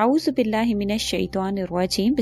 आउज़बिल्लिमिनशैतवानरजीम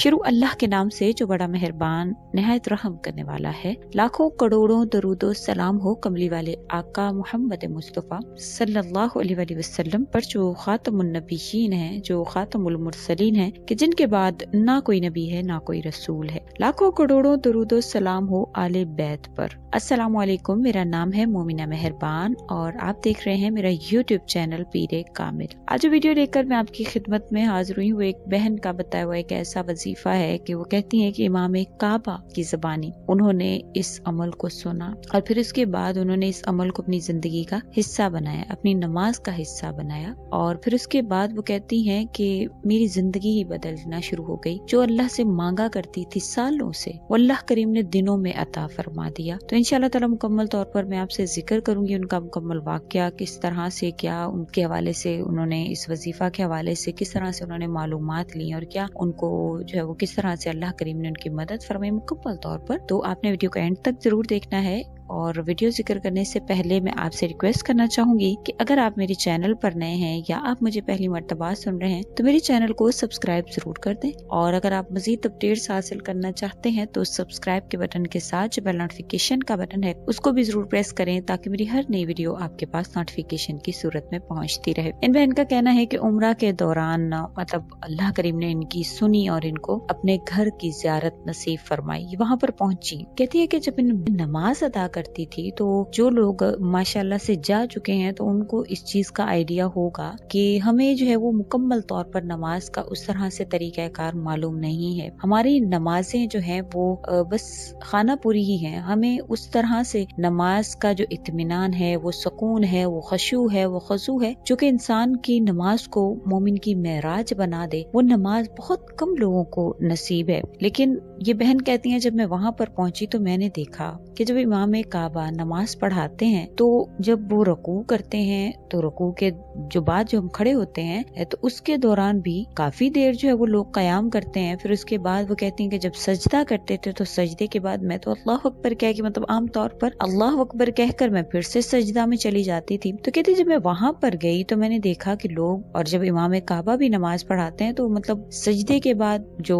शुरू अल्लाह के नाम से जो बड़ा मेहरबान नहायत रहम करने वाला है लाखों करोड़ों दरुदो सलाम हो कमली वाले आका मोहम्मद मुस्तफ़ा सल्लल्लाहु अलैहि वसल्लम पर जो ख़ातमनबीन है जो ख़ातमसलिन है की जिनके बाद ना कोई नबी है ना कोई रसूल है लाखों करोड़ों दरुदो सलाम हो आले बैत पर असलकुम मेरा नाम है मोमिना मेहरबान और आप देख रहे हैं मेरा यूट्यूब चैनल पीरे कामिल आज जो वीडियो लेकर मैं आपकी खिदमत में हाजिर हुई हूँ एक बहन का बताया हुआ एक ऐसा वजीफा है कि वो कहती हैं कि इमाम काबा की जबानी उन्होंने इस अमल को सुना और फिर उसके बाद उन्होंने इस अमल को अपनी जिंदगी का हिस्सा बनाया अपनी नमाज का हिस्सा बनाया और फिर उसके बाद वो कहती है कि मेरी जिंदगी ही बदलना शुरू हो गई जो अल्लाह से मांगा करती थी सालों से वो अल्लाह करीम ने दिनों में अता फरमा दिया तो इनशाला तला मुकम्मल तौर पर मैं आपसे जिक्र करूंगी उनका मुकम्मल वाक्य किस तरह से क्या उनके हवाले से उन्होंने इस वजीफा के हवाले से किस तरह से उन्होंने मालूम ली और क्या उनको जो है वो किस तरह से अल्लाह करीम ने उनकी मदद फरमाई मुकम्मल तौर पर तो आपने वीडियो को एंड तक जरूर देखना है और वीडियो जिक्र करने से पहले मैं आपसे रिक्वेस्ट करना चाहूंगी कि अगर आप मेरे चैनल पर नए हैं या आप मुझे पहली मरतबा सुन रहे हैं तो मेरे चैनल को सब्सक्राइब जरूर कर दें और अगर आप मजीद अपडेट्स हासिल करना चाहते हैं तो सब्सक्राइब के बटन के साथ जो बेल नोटिफिकेशन का बटन है उसको भी जरूर प्रेस करें ताकि मेरी हर नई वीडियो आपके पास नोटिफिकेशन की सूरत में पहुँचती रहे इन बहन का कहना है की उम्र के दौरान मतलब अल्लाह करीम ने इनकी सुनी और इनको अपने घर की ज्यारत नसीब फरमाई वहाँ पर पहुंची कहती है की जब इन नमाज अदा करती थी तो जो लोग माशाल्लाह से जा चुके हैं तो उनको इस चीज़ का आइडिया होगा कि हमें जो है वो मुकम्मल तौर पर नमाज का उस तरह से तरीक़ाकार मालूम नहीं है हमारी नमाजें जो है वो बस खाना पूरी ही है हमें उस तरह से नमाज का जो इतमान है वो सुकून है वो खशु है वो खजू है जो कि इंसान की नमाज को मोमिन की महराज बना दे वो नमाज बहुत कम लोगों को नसीब है लेकिन ये बहन कहती है जब मैं वहाँ पर पहुंची तो मैंने देखा कि जब इमाम काबा नमाज पढ़ाते हैं तो जब वो रकू करते हैं तो रकू के जो बाद जो हम खड़े होते हैं तो उसके दौरान भी काफी देर जो है वो लोग कयाम करते हैं फिर उसके बाद वो कहते हैं कि जब सजदा करते थे तो सजदे के बाद मैं तो अल्लाह अकबर कह के मतलब आमतौर पर अल्लाह अकबर कहकर मैं फिर से सजदा में चली जाती थी तो कहती जब मैं वहां पर गई तो मैंने देखा कि लोग और जब इमाम काबा भी नमाज पढ़ाते हैं तो मतलब सजदे के बाद जो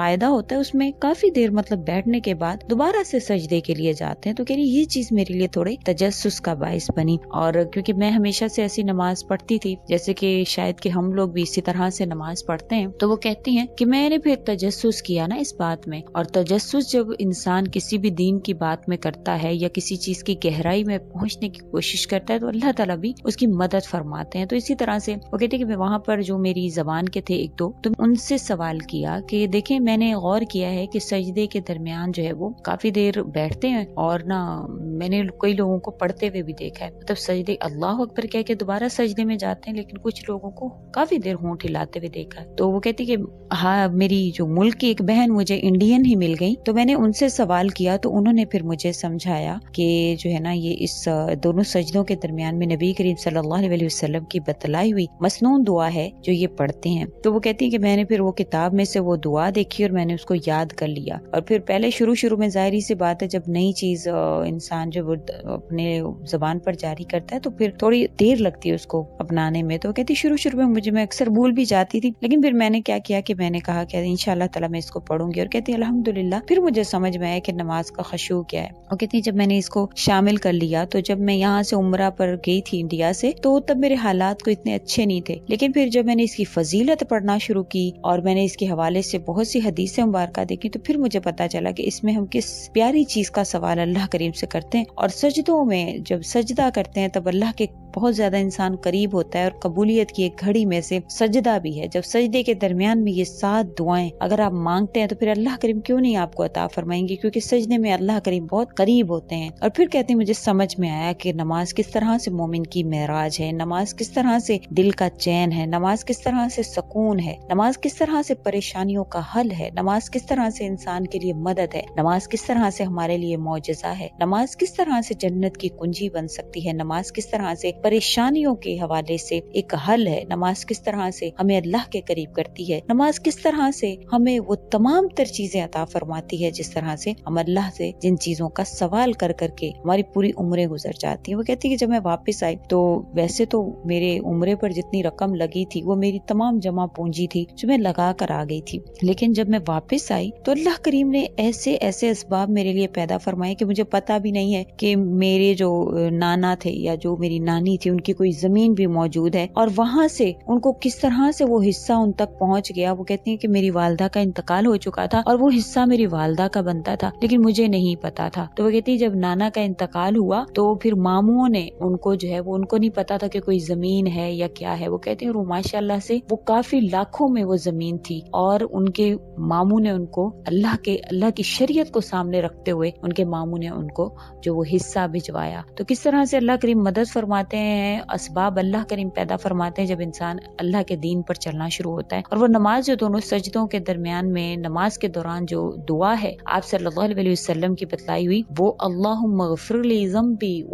कायदा होता है उसमें काफी देर मतलब बैठने के बाद दोबारा से सजदे के लिए जाते हैं तो के ये चीज मेरे लिए थोड़े तजस का बायस बनी और क्योंकि मैं हमेशा से ऐसी नमाज पढ़ती थी जैसे कि शायद कि हम लोग भी इसी तरह से नमाज पढ़ते हैं तो वो कहती हैं कि मैंने फिर तजस्स किया ना इस बात में और तजस्स जब इंसान किसी भी दीन की बात में करता है या किसी चीज की गहराई में पहुंचने की कोशिश करता है तो अल्लाह तला भी उसकी मदद फरमाते हैं तो इसी तरह से वो कहते कि वहां वहाँ पर जो मेरी जबान के थे एक दो तो उनसे सवाल किया कि देखें मैंने गौर किया है कि सजदे के दरमियान जो है वो काफी देर बैठते हैं और ना मैंने कई लोगों को पढ़ते हुए भी देखा है मतलब सजदे अल्लाह अकबर कह के दोबारा सजदे में जाते हैं लेकिन कुछ लोगों को काफी देर होंठ हिलाते हुए देखा तो वो कहती कि हाँ मेरी जो मुल्क की एक बहन मुझे इंडियन ही मिल गई तो मैंने उनसे सवाल किया तो उन्होंने फिर मुझे समझाया कि जो है ना ये इस दोनों सजदों के दरमियान में नबी करीम सल्लाम की बतलाई हुई मसनून दुआ है जो ये पढ़ते हैं तो वो कहती है कि मैंने फिर वो किताब में से वो दुआ देखी और मैंने उसको याद कर लिया और फिर पहले शुरू शुरू में जाहिर सी बात है जब नई चीज इंसान जब अपने जबान पर जारी करता है तो फिर थोड़ी देर लगती है उसको अपनाने में तो कहती शुरू शुरू में मुझे मैं अक्सर भूल भी जाती थी लेकिन फिर मैंने क्या किया कि मैंने कहा कि इनशाला तला मैं इसको पढ़ूंगी और कहती अलहमदुल्ला फिर मुझे समझ में आया कि नमाज का खशू क्या है और कहती जब मैंने इसको शामिल कर लिया तो जब मैं यहाँ से उम्र पर गई थी इंडिया से तो तब मेरे हालात को इतने अच्छे नहीं थे लेकिन फिर जब मैंने इसकी फजीलत पढ़ना शुरू की और मैंने इसके हवाले से बहुत सी हदीसें मुबारक देखी तो फिर मुझे पता चला कि इसमें हम किस प्यारी चीज का सवाल अल्लाह कर करीम से करते हैं और सजदों में जब सजदा करते हैं तब अल्लाह के बहुत ज्यादा इंसान करीब होता है और कबूलियत की एक घड़ी में से सजदा भी है जब सजदे के दरमियान में ये सात दुआएं अगर आप मांगते हैं तो फिर अल्लाह करीम क्यों नहीं आपको अता फरमाएंगे क्योंकि सजदे में अल्लाह करीम बहुत करीब होते हैं और फिर कहते हैं मुझे समझ में आया कि नमाज किस तरह से मोमिन की महराज है नमाज किस तरह से दिल का चैन है नमाज किस तरह से सुकून है नमाज किस तरह से परेशानियों का हल है नमाज किस तरह से इंसान के लिए मदद है नमाज किस तरह से हमारे लिए मुआजा है नमाज किस तरह से जन्नत की कुंजी बन सकती है नमाज किस तरह से परेशानियों के हवाले से एक हल है नमाज किस तरह से हमें अल्लाह के करीब करती है नमाज किस तरह से हमें वो तमाम तर चीजें अता फरमाती है जिस तरह से हम अल्लाह से जिन चीजों का सवाल कर करके हमारी पूरी उम्रें गुजर जाती है वो कहती है कि जब मैं वापस आई तो वैसे तो मेरे उम्र पर जितनी रकम लगी थी वो मेरी तमाम जमा पूंजी थी जो मैं लगा कर आ गई थी लेकिन जब मैं वापस आई तो अल्लाह करीम ने ऐसे ऐसे इसबाब मेरे लिए पैदा फरमाए कि मुझे पता भी नहीं है कि मेरे जो नाना थे या जो मेरी नानी नहीं थी उनकी कोई जमीन भी मौजूद है और वहाँ से उनको किस तरह से वो हिस्सा उन तक पहुँच गया वो कहती है की मेरी वालदा का इंतकाल हो चुका था और वो हिस्सा मेरी वालदा का बनता था लेकिन मुझे नहीं पता था तो वो कहती है जब नाना का इंतकाल हुआ तो फिर मामुओं ने उनको जो है वो उनको नहीं पता था कि कोई जमीन है या क्या है वो कहते हैं माशाला से वो काफी लाखों में वो जमीन थी और उनके मामू ने उनको अल्लाह के अल्लाह की शरीयत को सामने रखते हुए उनके मामू ने उनको जो वो हिस्सा भिजवाया तो किस तरह से अल्लाह करीम मदद फरमाते हैं हैं इसबाब अल्लाह करीम पैदा फरमाते हैं जब इंसान अल्लाह के दीन पर चलना शुरू होता है और वो नमाज जो दोनों सजदों के दरमियान में नमाज के दौरान जो दुआ है आप सल्लाम की बतलाई हुई वो अल्लाह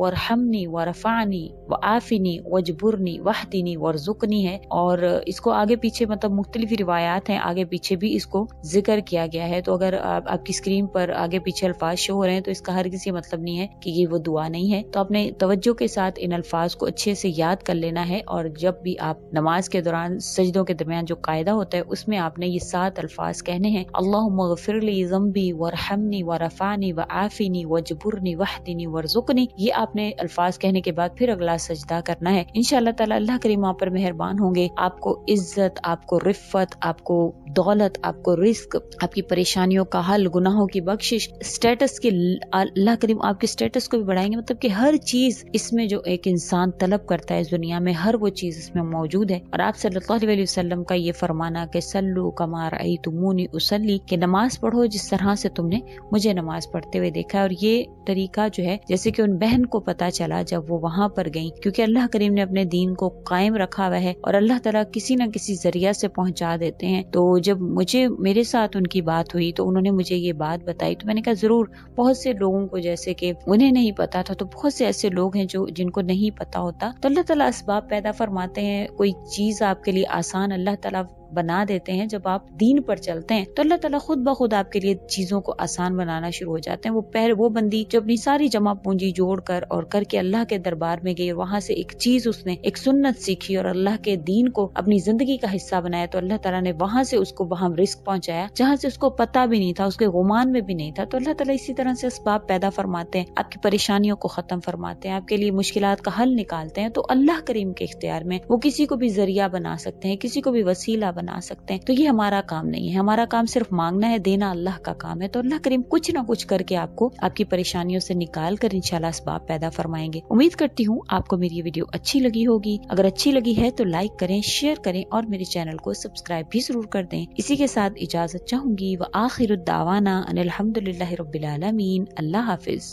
और हमनी व रफानी व आफिनी वजबुरनी व जुकनी है और इसको आगे पीछे मतलब मुख्तलिफ रिवायात हैं आगे पीछे भी इसको जिक्र किया गया है तो अगर आप, आपकी स्क्रीन पर आगे पीछे अल्फाज शो हो रहे हैं तो इसका हर किसी मतलब नहीं है कि ये वो दुआ नहीं है तो अपने तवज्जो के साथ इन अल्फाज उसको अच्छे से याद कर लेना है और जब भी आप नमाज के दौरान सजदों के दरमियान जो कायदा होता है उसमें आपने ये सात अल्फाज कहने हैं अल्लाह जम्बी वरहमनी वरफ़ानी व आफ़िनी व जबुरनी वहदिनी वरजुकनी ये आपने अल्फाज कहने के बाद फिर अगला सजदा करना है इनशाला ताला अल्लाह करीम आप पर मेहरबान होंगे आपको इज्जत आपको रिफ़त आपको दौलत आपको रिस्क आपकी परेशानियों का हल गुनाहों की बख्शिश स्टेटस के अल्लाह करीम आपके स्टेटस को भी बढ़ाएंगे मतलब कि हर चीज़ इसमें जो एक इंसान इंसान तलब करता है इस दुनिया में हर वो चीज़ इसमें मौजूद है और आप सल्लल्लाहु अलैहि वसल्लम का ये फरमाना कि सल्लु कमार आई तुमूनी उसली के नमाज पढ़ो जिस तरह से तुमने मुझे नमाज पढ़ते हुए देखा और ये तरीका जो है जैसे कि उन बहन को पता चला जब वो वहाँ पर गई क्योंकि अल्लाह करीम ने अपने दीन को कायम रखा हुआ है और अल्लाह तला किसी न किसी जरिया से पहुँचा देते हैं तो जब मुझे मेरे साथ उनकी बात हुई तो उन्होंने मुझे ये बात बताई तो मैंने कहा जरूर बहुत से लोगों को जैसे कि उन्हें नहीं पता था तो बहुत से ऐसे लोग हैं जो जिनको नहीं पता होता तो अल्लाह ताला इसबाब पैदा फरमाते हैं कोई चीज़ आपके लिए आसान अल्लाह ताला बना देते हैं जब आप दीन पर चलते हैं तो अल्लाह तला खुद ब खुद आपके लिए चीजों को आसान बनाना शुरू हो जाते हैं वो पहले वो बंदी जो अपनी सारी जमा पूंजी जोड़ कर और करके अल्लाह के दरबार में गई और वहाँ से एक चीज उसने एक सुन्नत सीखी और अल्लाह के दीन को अपनी जिंदगी का हिस्सा बनाया तो अल्लाह तला ने वहाँ से उसको वहाँ रिस्क पहुँचाया जहाँ से उसको पता भी नहीं था उसके गुमान में भी नहीं था तो अल्लाह तला इसी तरह से इसबाब पैदा फरमाते हैं आपकी परेशानियों को खत्म फरमाते हैं आपके लिए मुश्किल का हल निकालते हैं तो अल्लाह करीम के इख्तियार में वो किसी को भी जरिया बना सकते हैं किसी को भी वसीला बना सकते हैं तो ये हमारा काम नहीं है हमारा काम सिर्फ मांगना है देना अल्लाह का काम है तो अल्लाह करीम कुछ ना कुछ करके आपको आपकी परेशानियों से निकाल कर इंशाल्लाह इसबाब पैदा फरमाएंगे उम्मीद करती हूँ आपको मेरी वीडियो अच्छी लगी होगी अगर अच्छी लगी है तो लाइक करें शेयर करें और मेरे चैनल को सब्सक्राइब भी जरूर कर दें इसी के साथ इजाजत चाहूंगी व आखिर दावाना अनिलहमदल रबीआलमीन अल्लाह हाफिज़